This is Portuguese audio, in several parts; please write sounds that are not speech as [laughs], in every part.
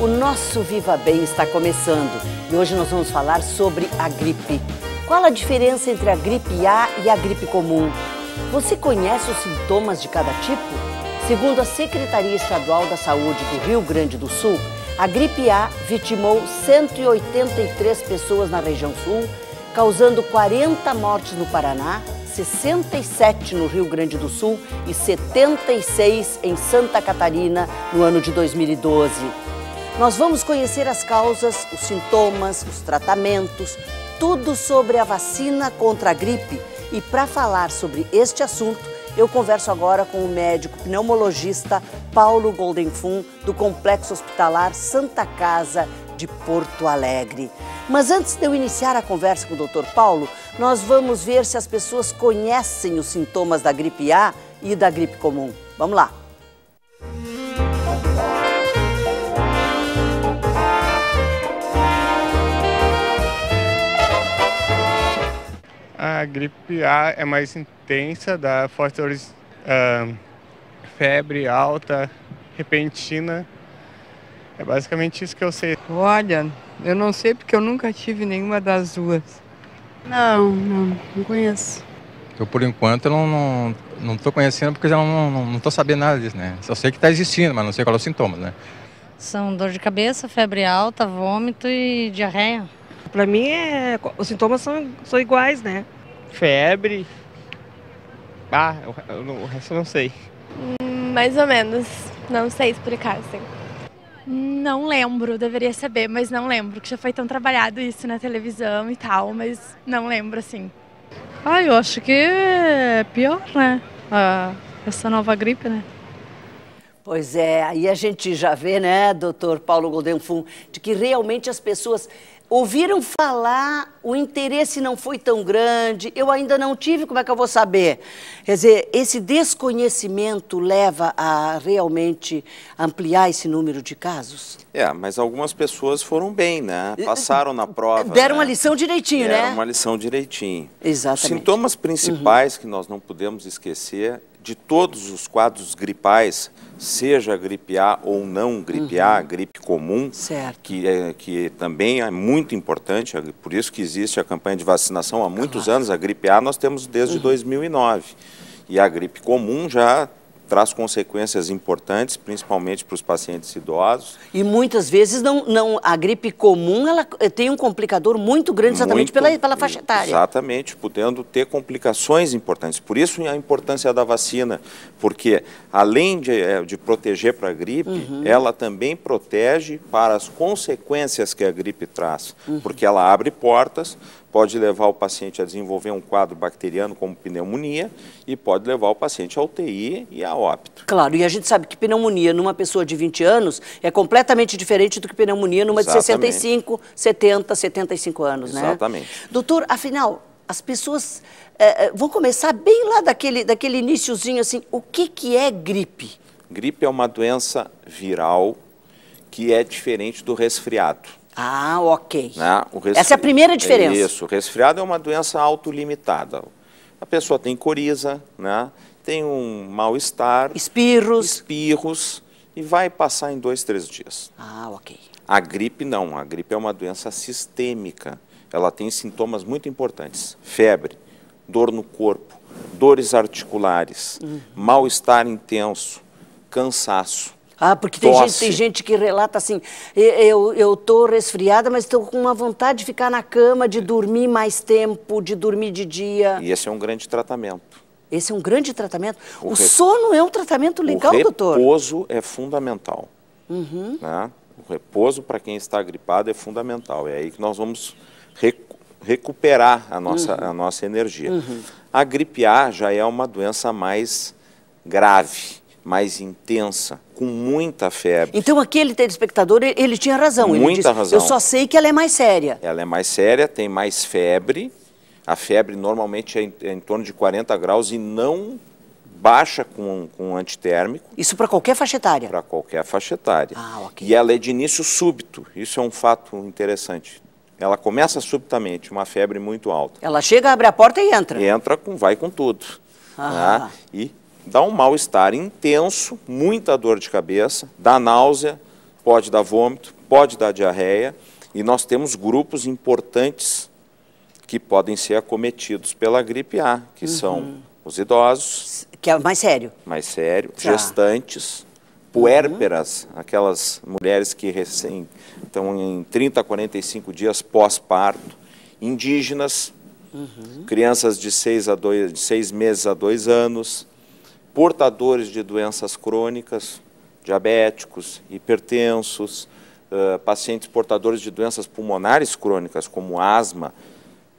O nosso Viva Bem está começando e hoje nós vamos falar sobre a gripe. Qual a diferença entre a gripe A e a gripe comum? Você conhece os sintomas de cada tipo? Segundo a Secretaria Estadual da Saúde do Rio Grande do Sul, a gripe A vitimou 183 pessoas na região sul, causando 40 mortes no Paraná, 67 no Rio Grande do Sul e 76 em Santa Catarina no ano de 2012. Nós vamos conhecer as causas, os sintomas, os tratamentos, tudo sobre a vacina contra a gripe. E para falar sobre este assunto, eu converso agora com o médico pneumologista Paulo Goldenfum, do Complexo Hospitalar Santa Casa de Porto Alegre. Mas antes de eu iniciar a conversa com o Dr. Paulo, nós vamos ver se as pessoas conhecem os sintomas da gripe A e da gripe comum. Vamos lá! a gripe A é mais intensa, dá fortes uh, febre alta, repentina. É basicamente isso que eu sei. Olha, eu não sei porque eu nunca tive nenhuma das duas. Não, não, não conheço. Eu, por enquanto, eu não, não, não conhecendo porque eu não, não, não sabendo nada disso, né? Só sei que está existindo, mas não sei qual são é os sintomas, né? São dor de cabeça, febre alta, vômito e diarreia. Para mim, é, os sintomas são, são iguais, né? febre. Ah, eu, eu, o resto eu não sei. Hum, mais ou menos. Não sei explicar, assim. Não lembro, deveria saber, mas não lembro, que já foi tão trabalhado isso na televisão e tal, mas não lembro, assim. Ah, eu acho que é pior, né? Ah, essa nova gripe, né? Pois é, aí a gente já vê, né, doutor Paulo Goldenfum, de que realmente as pessoas ouviram falar, o interesse não foi tão grande, eu ainda não tive, como é que eu vou saber? Quer dizer, esse desconhecimento leva a realmente ampliar esse número de casos? É, mas algumas pessoas foram bem, né? Passaram na prova. Deram né? uma lição direitinho, Deram né? Deram uma lição direitinho. Exatamente. Os sintomas uhum. principais uhum. que nós não podemos esquecer de todos os quadros gripais, seja gripe A ou não gripe uhum. A, gripe comum, certo. Que, é, que também é muito importante, por isso que existe a campanha de vacinação há muitos claro. anos, a gripe A nós temos desde uhum. 2009. E a gripe comum já traz consequências importantes, principalmente para os pacientes idosos. E muitas vezes não, não a gripe comum ela eh, tem um complicador muito grande exatamente muito, pela, pela faixa etária. Exatamente, podendo ter complicações importantes. Por isso a importância da vacina, porque além de, eh, de proteger para a gripe, uhum. ela também protege para as consequências que a gripe traz, uhum. porque ela abre portas pode levar o paciente a desenvolver um quadro bacteriano como pneumonia e pode levar o paciente à UTI e a óbito. Claro, e a gente sabe que pneumonia numa pessoa de 20 anos é completamente diferente do que pneumonia numa Exatamente. de 65, 70, 75 anos, Exatamente. né? Exatamente. Doutor, afinal, as pessoas é, vão começar bem lá daquele, daquele iníciozinho assim, o que, que é gripe? Gripe é uma doença viral que é diferente do resfriado. Ah, ok. Né? Resfri... Essa é a primeira diferença. Isso, o resfriado é uma doença autolimitada. A pessoa tem coriza, né? tem um mal-estar. Espirros. Espirros. E vai passar em dois, três dias. Ah, ok. A gripe não, a gripe é uma doença sistêmica. Ela tem sintomas muito importantes. Febre, dor no corpo, dores articulares, uhum. mal-estar intenso, cansaço. Ah, porque tem gente, tem gente, que relata assim, eu, eu tô resfriada, mas estou com uma vontade de ficar na cama, de dormir mais tempo, de dormir de dia. E esse é um grande tratamento. Esse é um grande tratamento. O, o sono é um tratamento legal, doutor? O repouso é fundamental. Uhum. Né? O repouso para quem está gripado é fundamental. É aí que nós vamos recu recuperar a nossa, uhum. a nossa energia. Uhum. A gripe A já é uma doença mais grave mais intensa, com muita febre. Então aquele telespectador, ele tinha razão. Muita ele disse, razão. Eu só sei que ela é mais séria. Ela é mais séria, tem mais febre. A febre normalmente é em, é em torno de 40 graus e não baixa com, com antitérmico. Isso para qualquer faixa etária? Para qualquer faixa etária. Ah, okay. E ela é de início súbito. Isso é um fato interessante. Ela começa subitamente, uma febre muito alta. Ela chega, abre a porta e entra. E entra, com, vai com tudo. Ah. Né? E dá um mal-estar intenso, muita dor de cabeça, dá náusea, pode dar vômito, pode dar diarreia, e nós temos grupos importantes que podem ser acometidos pela gripe A, que uhum. são os idosos. Que é mais sério. Mais sério, tá. gestantes, puérperas, uhum. aquelas mulheres que recém estão em 30 a 45 dias pós-parto, indígenas, uhum. crianças de a de 6 meses a 2 anos, portadores de doenças crônicas, diabéticos, hipertensos, pacientes portadores de doenças pulmonares crônicas, como asma,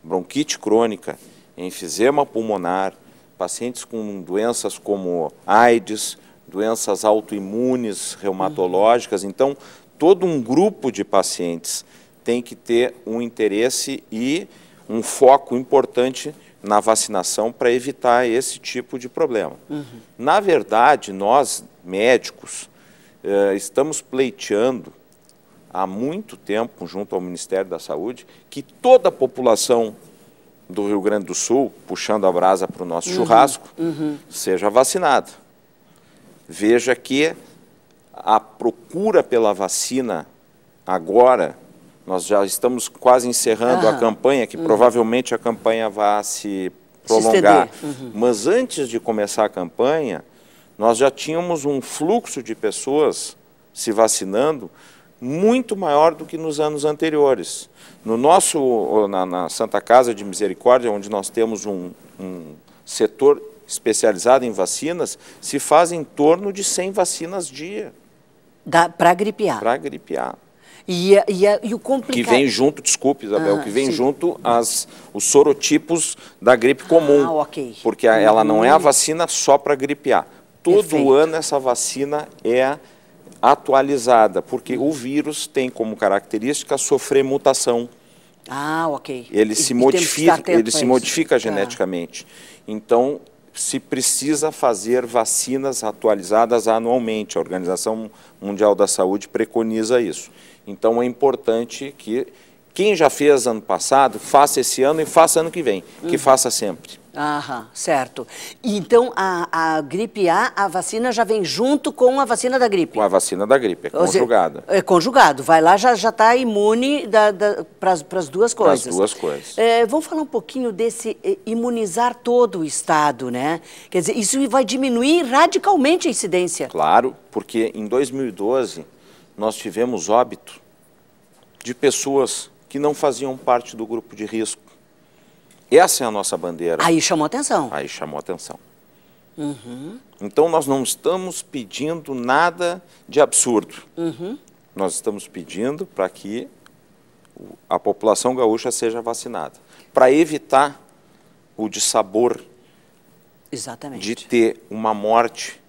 bronquite crônica, enfisema pulmonar, pacientes com doenças como AIDS, doenças autoimunes, reumatológicas. Uhum. Então, todo um grupo de pacientes tem que ter um interesse e um foco importante na vacinação para evitar esse tipo de problema. Uhum. Na verdade, nós médicos eh, estamos pleiteando há muito tempo, junto ao Ministério da Saúde, que toda a população do Rio Grande do Sul, puxando a brasa para o nosso uhum. churrasco, uhum. seja vacinada. Veja que a procura pela vacina agora nós já estamos quase encerrando a campanha, que uhum. provavelmente a campanha vai se prolongar. Se uhum. Mas antes de começar a campanha, nós já tínhamos um fluxo de pessoas se vacinando muito maior do que nos anos anteriores. No nosso, na, na Santa Casa de Misericórdia, onde nós temos um, um setor especializado em vacinas, se faz em torno de 100 vacinas dia. Para gripear. Para gripear. E, é, e, é, e o complicado... Que vem junto, desculpe, Isabel, ah, que vem sim. junto as, os sorotipos da gripe comum. Ah, ok. Porque a, ela não é a hum. vacina só para gripe A. Todo Perfeito. ano essa vacina é atualizada, porque o vírus tem como característica sofrer mutação. Ah, ok. Ele e, se modifica, ele se modifica tá. geneticamente. Ah. Então, se precisa fazer vacinas atualizadas anualmente. A Organização Mundial da Saúde preconiza isso. Então é importante que quem já fez ano passado, faça esse ano e faça ano que vem, que uhum. faça sempre. Aham, certo. Então, a, a, gripe A, a vacina já vem junto com a vacina da gripe? Com a vacina da gripe, é conjugada. é conjugado, vai lá, já está imune para as duas coisas. Para as duas coisas. É, vamos falar um pouquinho desse é, imunizar todo o Estado, né? Quer dizer, isso vai diminuir radicalmente a incidência. Claro, porque em 2012 nós tivemos óbito de pessoas que não faziam parte do grupo de risco. Essa é a nossa bandeira. Aí chamou atenção. Aí chamou atenção. Uhum. Então nós não estamos pedindo nada de absurdo. Uhum. Nós estamos pedindo para que a população gaúcha seja vacinada, para evitar o dissabor Exatamente. de ter uma morte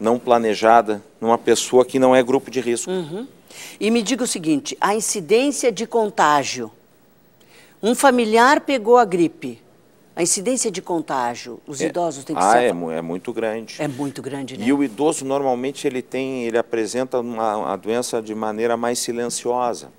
não planejada numa pessoa que não é grupo de risco. Uhum. E me diga o seguinte: a incidência de contágio. Um familiar pegou a gripe. A incidência de contágio, os é, idosos têm que ah, ser... É, é muito grande. É muito grande, né? E o idoso, normalmente, ele tem, ele apresenta uma, doença de maneira mais silenciosa.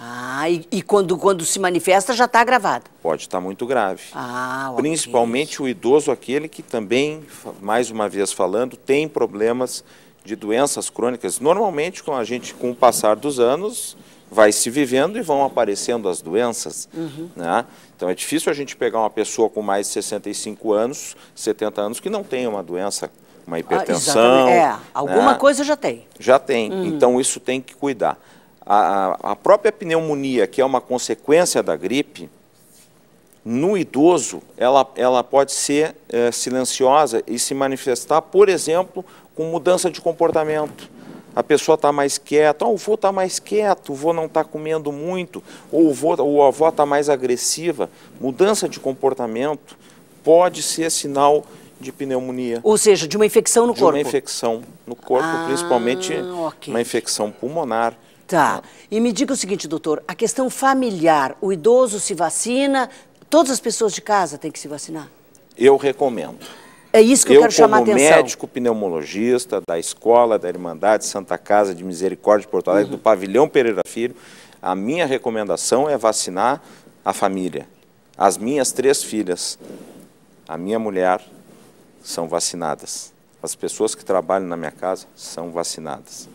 Ah, e, e quando, quando se manifesta já está agravado? Pode estar tá muito grave. Ah, ok. Principalmente o idoso, aquele que também, mais uma vez falando, tem problemas de doenças crônicas. Normalmente, com a gente, com o passar dos anos, vai se vivendo e vão aparecendo as doenças. Uhum. Né? Então é difícil a gente pegar uma pessoa com mais de 65 anos, 70 anos, que não tem uma doença, uma ah, hipertensão. Ah, é, alguma né? coisa já tem. Já tem, uhum. então isso tem que cuidar a, a própria pneumonia, que é uma consequência da gripe, no idoso, ela, ela pode ser é, silenciosa e se manifestar, por exemplo, com mudança de comportamento. A pessoa está mais quieta, oh, o vô está mais quieto, o vô não está comendo muito, ou o, vô, ou a avó está mais agressiva. Mudança de comportamento pode ser sinal de pneumonia. Ou seja, de uma infecção no de corpo. De uma infecção no corpo, ah, principalmente okay. uma infecção pulmonar. Tá. E me diga o seguinte, doutor, a questão familiar, o idoso se vacina, todas as pessoas de casa têm que se vacinar? Eu recomendo. É isso que eu, eu quero chamar a atenção. Eu, como médico pneumologista da escola, da Irmandade Santa Casa de Misericórdia de Porto Alegre, uhum. do pavilhão Pereira Filho, a minha recomendação é vacinar a família. As minhas três filhas, a minha mulher, são vacinadas. As pessoas que trabalham na minha casa são vacinadas.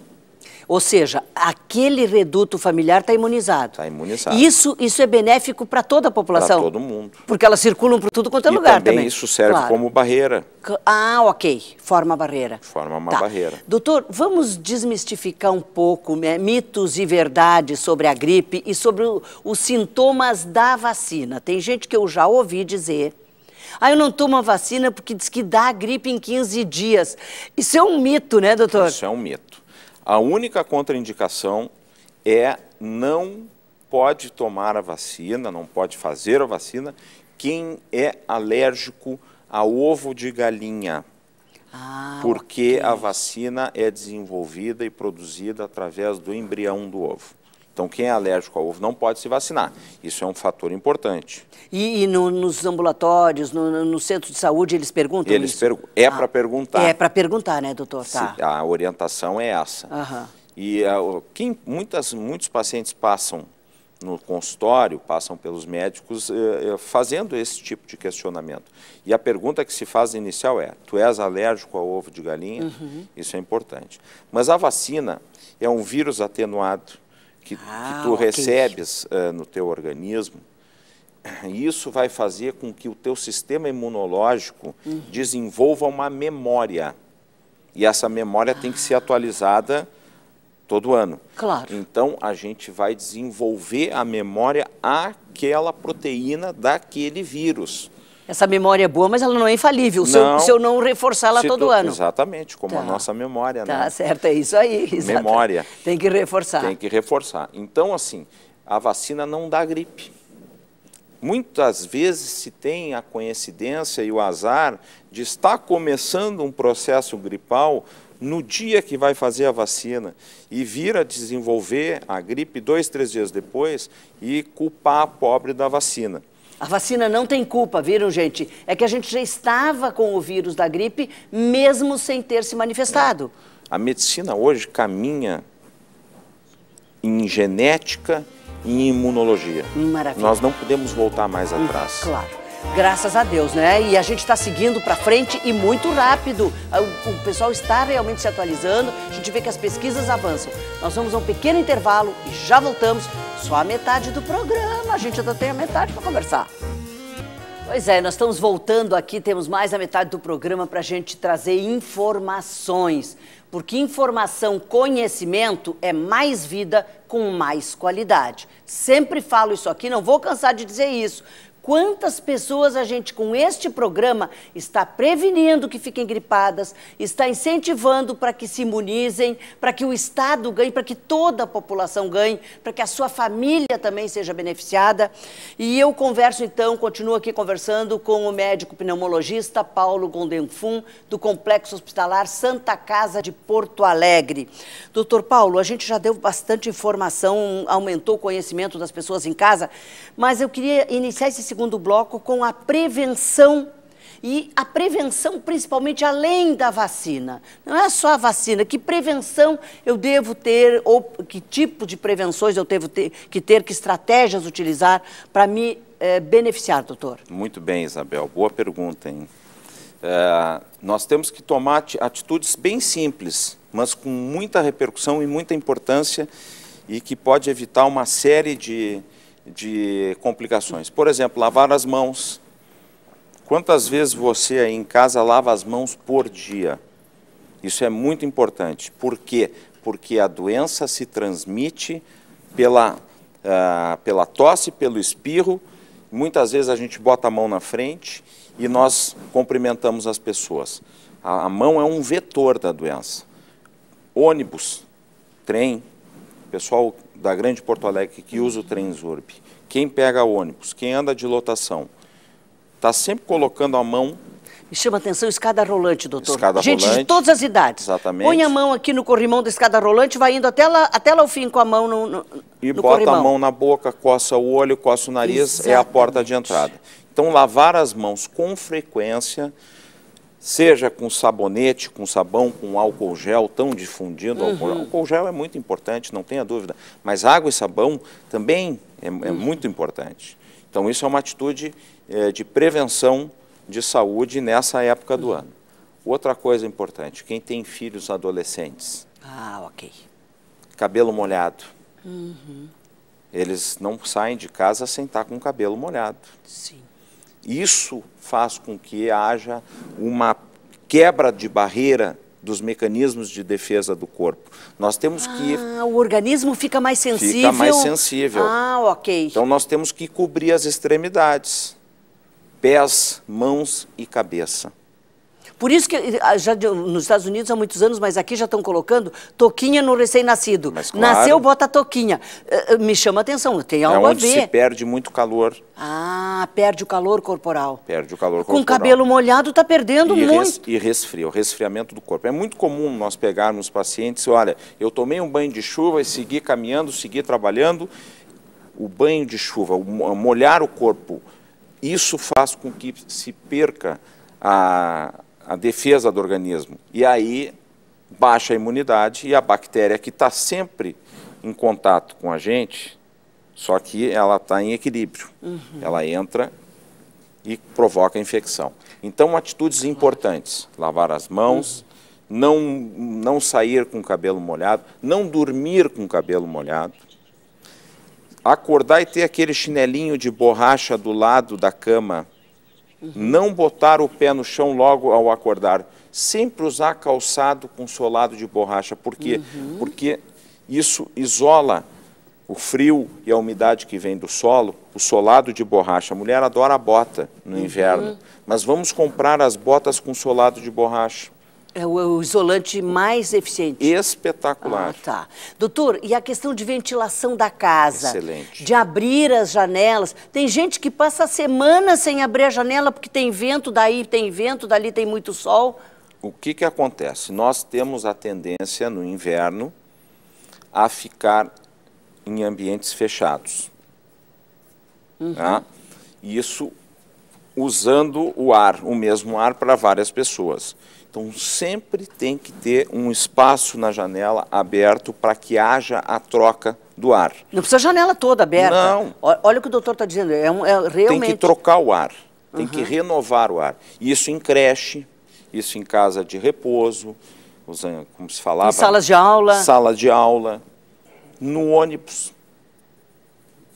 Ou seja, aquele reduto familiar está imunizado. Está imunizado. Isso, isso é benéfico para toda a população. Para todo mundo. Porque elas circulam por tudo quanto é e lugar também. também. isso serve claro. como barreira. Ah, ok. Forma barreira. Forma uma tá. barreira. Doutor, vamos desmistificar um pouco né, mitos e verdades sobre a gripe e sobre o, os sintomas da vacina. Tem gente que eu já ouvi dizer ah, eu não tomo a vacina porque diz que dá gripe em 15 dias. Isso é um mito, né, doutor? Isso é um mito. A única contraindicação é não pode tomar a vacina, não pode fazer a vacina quem é alérgico a ovo de galinha. Ah, porque a vacina é desenvolvida e produzida através do embrião do ovo. Então, quem é alérgico ao ovo não pode se vacinar. Isso é um fator importante. E, e no, nos ambulatórios, no, no, centro de saúde, eles perguntam eles isso? Pergu é ah, para perguntar. É para perguntar, né, doutor? Tá. a orientação é essa. E a, é, quem, muitas, muitos pacientes passam no consultório, passam pelos médicos, eh, fazendo esse tipo de questionamento. E a pergunta que se faz inicial é, tu és alérgico ao ovo de galinha? Uhum. Isso é importante. Mas a vacina é um vírus atenuado que, ah, que tu okay. recebes uh, no teu organismo, isso vai fazer com que o teu sistema imunológico uhum. desenvolva uma memória. E essa memória ah. tem que ser atualizada todo ano. Claro. Então a gente vai desenvolver a memória àquela proteína daquele vírus. Essa memória é boa, mas ela não é infalível, não, se, eu, se eu não reforçá-la todo tu, ano. Exatamente, como tá. a nossa memória. Né? Tá né? certo, é isso aí. [laughs] Exatamente. Memória. Tem que reforçar. Tem que reforçar. Então, assim, a vacina não dá gripe. Muitas vezes se tem a coincidência e o azar de estar começando um processo gripal no dia que vai fazer a vacina e vir a desenvolver a gripe dois, três dias depois e culpar a pobre da vacina. A vacina não tem culpa, viram, gente? É que a gente já estava com o vírus da gripe, mesmo sem ter se manifestado. A medicina hoje caminha em genética e em imunologia. Maravilha. Nós não podemos voltar mais hum, atrás. Claro. Graças a Deus, né? E a gente está seguindo para frente e muito rápido. Ah, o, pessoal está realmente se atualizando, a gente vê que as pesquisas avançam. Nós vamos a um pequeno intervalo e já voltamos. Só a metade do programa, a gente ainda tem a metade para conversar. Pois é, nós estamos voltando aqui, temos mais a metade do programa para a gente trazer informações. Porque informação, conhecimento é mais vida com mais qualidade. Sempre falo isso aqui, não vou cansar de dizer isso. Quantas pessoas a gente, com este programa, está prevenindo que fiquem gripadas, está incentivando para que se imunizem, para que o Estado ganhe, para que toda a população ganhe, para que a sua família também seja beneficiada. E eu converso, então, continuo aqui conversando com o médico pneumologista Paulo Gondenfum, do Complexo Hospitalar Santa Casa de Porto Alegre. Doutor Paulo, a gente já deu bastante informação, aumentou o conhecimento das pessoas em casa, mas eu queria iniciar esse segundo bloco com a prevenção e a prevenção, principalmente além da vacina. Não é só a vacina, que prevenção eu devo ter, ou que tipo de prevenções eu devo ter, que ter, que estratégias utilizar para me eh, beneficiar, doutor? Muito bem, Isabel, boa pergunta, hein? É, nós temos que tomar atitudes bem simples, mas com muita repercussão e muita importância e que pode evitar uma série de de complicações. Por exemplo, lavar as mãos. Quantas vezes você aí em casa lava as mãos por dia? Isso é muito importante. Por quê? Porque a doença se transmite pela, uh, pela tosse, pelo espirro. Muitas vezes a gente bota a mão na frente e nós cumprimentamos as pessoas. A, a mão é um vetor da doença. Ônibus, trem, o pessoal da Grande Porto Alegre que usa o Zurb, quem pega ônibus, quem anda de lotação, está sempre colocando a mão me chama atenção escada rolante, doutor. Escada Gente rolante. de todas as idades. Exatamente. Põe a mão aqui no corrimão da escada rolante, vai indo até lá, até lá o fim com a mão no, no E no bota corrimão. a mão na boca, coça o olho, coça o nariz, Exatamente. é a porta de entrada. Então, lavar as mãos com frequência seja com sabonete, com sabão, com álcool gel, tão difundido. Uhum. Álcool, álcool gel é muito importante, não tenha dúvida, mas água e sabão também é, é uhum. muito importante. Então, isso é uma atitude é, de prevenção de saúde nessa época do uhum. ano. Outra coisa importante, quem tem filhos adolescentes. Ah, ok. Cabelo molhado. Uhum. Eles não saem de casa sem estar com o cabelo molhado. Sim. Isso faz com que haja uma quebra de barreira dos mecanismos de defesa do corpo. Nós temos ah, que... o organismo fica mais sensível? Fica mais sensível. Ah, ok. Então nós temos que cobrir as extremidades, pés, mãos e cabeça. Por isso que eh, ah, já nos Estados Unidos há muitos anos, mas aqui já estão colocando toquinha no recém-nascido. Claro, Nasceu, bota toquinha. Eh, eh, me chama atenção, tem é algo é onde a ver. se perde muito calor. Ah, perde o calor corporal. Perde o calor corporal. Com cabelo molhado está perdendo e muito. Res, e resfria, o resfriamento do corpo. É muito comum nós pegarmos pacientes, olha, eu tomei um banho de chuva e segui caminhando, segui trabalhando. O banho de chuva, o molhar o corpo, isso faz com que se perca a, a defesa do organismo. E aí baixa a imunidade e a bactéria que está sempre em contato com a gente, só que ela está em equilíbrio. Uhum. Ela entra e provoca infecção. Então, atitudes importantes: lavar as mãos, uhum. não, não sair com o cabelo molhado, não dormir com o cabelo molhado, acordar e ter aquele chinelinho de borracha do lado da cama não botar o pé no chão logo ao acordar, sempre usar calçado com solado de borracha, porque uhum. porque isso isola o frio e a umidade que vem do solo, o solado de borracha. A mulher adora a bota no uhum. inverno, mas vamos comprar as botas com solado de borracha. É, é o isolante mais eficiente. Espetacular. Ah, tá. Doutor, e a questão de ventilação da casa? Excelente. De abrir as janelas. Tem gente que passa semanas sem abrir a janela porque tem vento, daí tem vento, dali tem muito sol. O que, que acontece? Nós temos a tendência no inverno a ficar em ambientes fechados. Uhum. Tá? Isso usando o ar, o mesmo ar para várias pessoas. Então, sempre tem que ter um espaço na janela aberto para que haja a troca do ar. Não precisa janela toda aberta. Não. Olha o que o doutor está dizendo. É, um, é realmente... Tem que trocar o ar, tem uhum. que renovar o ar. Isso em creche, isso em casa de repouso, como se falava. Em salas de aula. Sala de aula, no ônibus.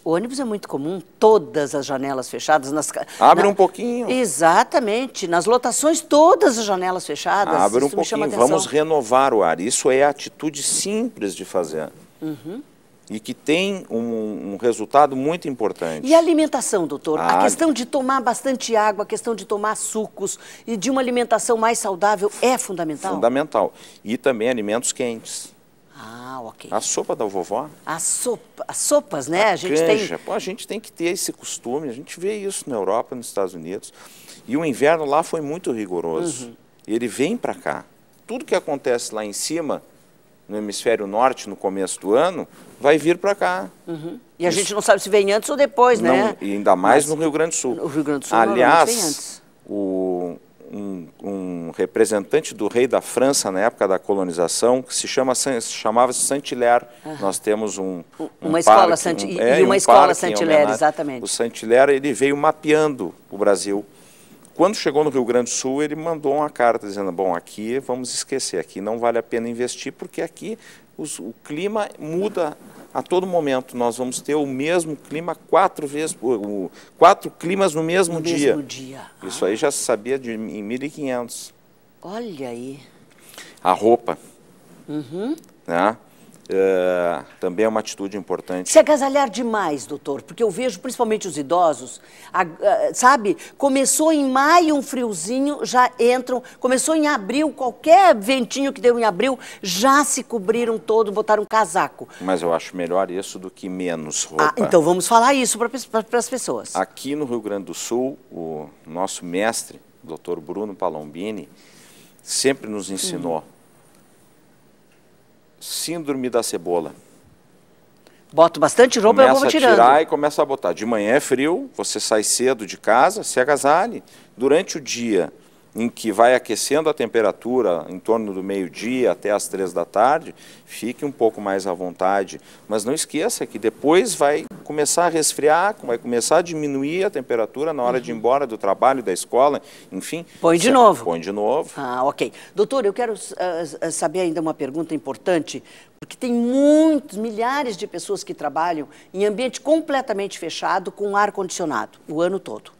O ônibus é muito comum, todas as janelas fechadas. Nas, Abre na, um pouquinho. Exatamente. Nas lotações, todas as janelas fechadas. Abre um pouquinho. Vamos renovar o ar. Isso é a atitude simples de fazer. Uhum e que tem um, um, resultado muito importante. E a alimentação, doutor? A, a ah, questão de tomar bastante água, a questão de tomar sucos e de uma alimentação mais saudável é fundamental? Fundamental. E também alimentos quentes. Ah, ok. A sopa da vovó. A sopa, as sopas, né? A, a gente canja. tem. Pô, a gente tem que ter esse costume. A gente vê isso na Europa, nos Estados Unidos. E o inverno lá foi muito rigoroso. Uhum. Ele vem para cá. Tudo que acontece lá em cima, no hemisfério norte, no começo do ano, vai vir para cá. Uhum. E a gente não sabe se vem antes ou depois, não, né? E ainda mais Mas... no Rio Grande do Sul. No Rio Grande do Sul, aliás, o um, um, representante do rei da França na época da colonização, que se chama chamava-se Saint-Hilaire. Nós temos um, um uma é, escola parque, um, é, e uma escola Saint-Hilaire, exatamente. O Saint-Hilaire ele veio mapeando o Brasil. Quando chegou no Rio Grande do Sul, ele mandou uma carta dizendo: bom, aqui vamos esquecer, aqui não vale a pena investir porque aqui os, o clima muda a todo momento nós vamos ter o mesmo clima quatro vezes, o, quatro climas no mesmo no dia. Mesmo dia. Isso aí já se sabia de, em 1500. Olha aí. A roupa. Uhum. Né? É, também é uma atitude importante. Se agasalhar demais, doutor, porque eu vejo principalmente os idosos, a, a, sabe? Começou em maio um friozinho, já entram. Começou em abril, qualquer ventinho que deu em abril, já se cobriram todo, botaram um casaco. Mas eu acho melhor isso do que menos ah, roupa. Ah, então vamos falar isso para as pessoas. Aqui no Rio Grande do Sul, o nosso mestre, doutor Bruno Palombini, sempre nos ensinou. Hum síndrome da cebola. Boto bastante roupa começa eu vou tirando. Começa a tirar e começa a botar. De manhã é frio, você sai cedo de casa, se agasalhe. Durante o dia, em que vai aquecendo a temperatura em torno do meio-dia até as três da tarde, fique um pouco mais à vontade. Mas não esqueça que depois vai começar a resfriar, vai começar a diminuir a temperatura na hora de ir uhum. embora do trabalho, da escola, enfim. Põe de novo. Põe de novo. Ah, ok. Doutor, eu quero uh, saber ainda uma pergunta importante, porque tem muitos, milhares de pessoas que trabalham em ambiente completamente fechado com ar-condicionado o ano todo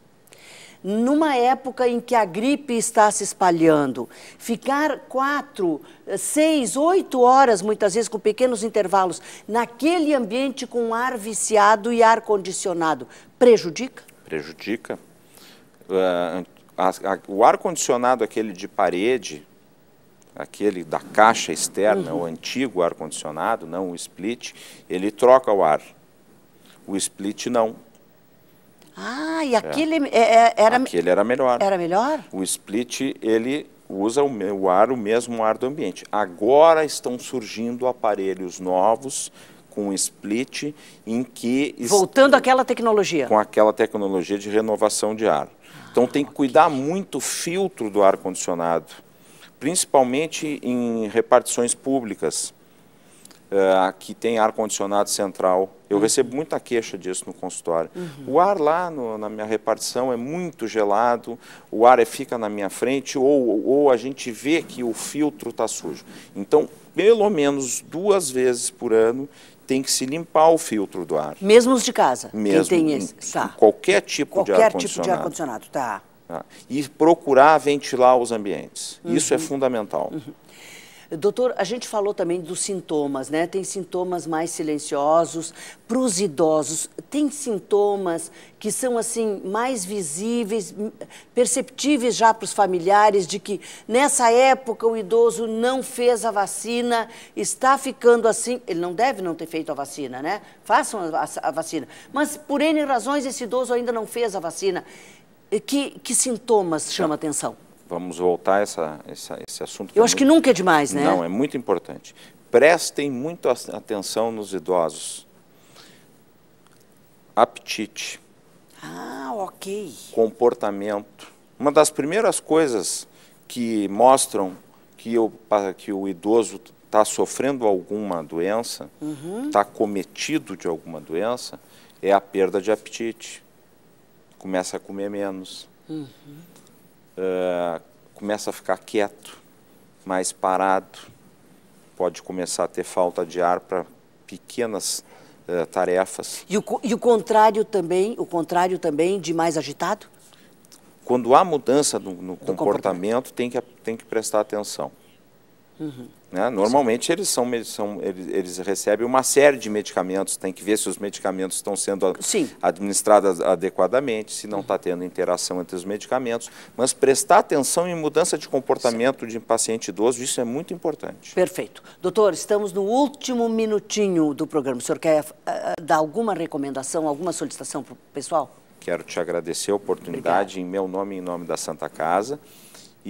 numa época em que a gripe está se espalhando, ficar quatro, seis, oito horas, muitas vezes com pequenos intervalos, naquele ambiente com ar viciado e ar condicionado, prejudica? Prejudica. Uh, ah, a, a, o ar condicionado, aquele de parede, aquele da caixa externa, uhum. o antigo ar condicionado, não o split, ele troca o ar. O split não ah, e é. aquele é. é era... Aquele era melhor. Era melhor? O split, ele usa o, o ar, o mesmo ar do ambiente. Agora estão surgindo aparelhos novos com split em que... Voltando àquela tecnologia. Com aquela tecnologia de renovação de ar. Então tem que cuidar muito o filtro do ar-condicionado, principalmente em repartições públicas eh, que tem ar-condicionado central. Eu uhum. recebo muita queixa disso no consultório. Uhum. O ar lá no, na minha repartição é muito gelado, o ar é, fica na minha frente ou, ou a gente vê que o filtro está sujo. Então, pelo menos duas vezes por ano tem que se limpar o filtro do ar. Mesmo os de casa? Mesmo. Quem tem esse? Tá. Qualquer tipo Qualquer de ar-condicionado. Qualquer tipo de ar-condicionado, tá. tá. E procurar ventilar os ambientes. Uhum. Isso é uhum. fundamental. Uhum. Doutor, a gente falou também dos sintomas, né? Tem sintomas mais silenciosos. Para os idosos, tem sintomas que são, assim, mais visíveis, perceptíveis já para os familiares, de que nessa época o idoso não fez a vacina, está ficando assim. Ele não deve não ter feito a vacina, né? Façam a vacina. Mas, por N razões, esse idoso ainda não fez a vacina. Que, que sintomas chama atenção? Vamos voltar a essa, essa esse assunto. Eu é acho muito... que nunca é demais, né? Não, é muito importante. Prestem muita atenção nos idosos. Apetite. Ah, ok. Comportamento. Uma das primeiras coisas que mostram que, eu, que o idoso está sofrendo alguma doença, está uhum. Tá cometido de alguma doença, é a perda de apetite. Começa a comer menos. Uhum uh, começa a ficar quieto, mais parado, pode começar a ter falta de ar para pequenas uh, tarefas. E o, e o contrário também, o contrário também de mais agitado? Quando há mudança no, no comportamento, comportamento, tem que, tem que prestar atenção. Uhum. Né? Normalmente eles, são, são eles, eles, recebem uma série de medicamentos, tem que ver se os medicamentos estão sendo Sim. administrados adequadamente, se não está uhum. Tá tendo interação entre os medicamentos, mas prestar atenção em mudança de comportamento Sim. de um paciente idoso, isso é muito importante. Perfeito. Doutor, estamos no último minutinho do programa. O senhor quer uh, dar alguma recomendação, alguma solicitação para o pessoal? Quero te agradecer a oportunidade em meu nome e em nome da Santa Casa.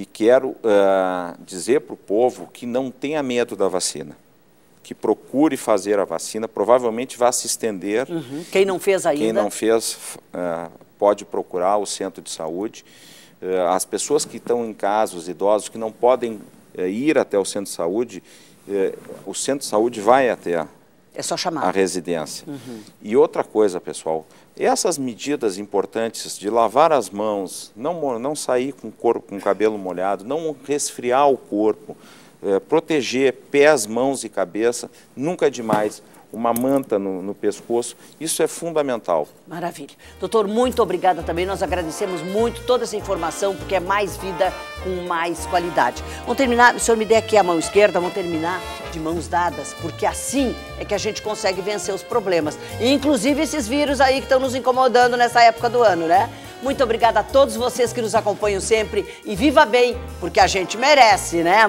E quero uh, dizer para o povo que não tenha medo da vacina, que procure fazer a vacina, provavelmente vai se estender. Uhum. Quem não fez ainda? Quem não fez uh, pode procurar o centro de saúde. Uh, as pessoas que estão em casa, os idosos que não podem eh, ir até o centro de saúde, eh, o centro de saúde vai até é só chamar. A residência. Uhum. E outra coisa, pessoal, essas medidas importantes de lavar as mãos, não, não sair com o corpo, com o cabelo molhado, não resfriar o corpo, é, proteger pés, mãos e cabeça, nunca é demais uma manta no, no, pescoço. Isso é fundamental. Maravilha. Doutor, muito obrigada também. Nós agradecemos muito toda essa informação, porque é mais vida com mais qualidade. Vamos terminar, o senhor me dê aqui a mão esquerda, vamos terminar de mãos dadas, porque assim é que a gente consegue vencer os problemas. E, inclusive esses vírus aí que estão nos incomodando nessa época do ano, né? Muito obrigada a todos vocês que nos acompanham sempre e viva bem, porque a gente merece, né?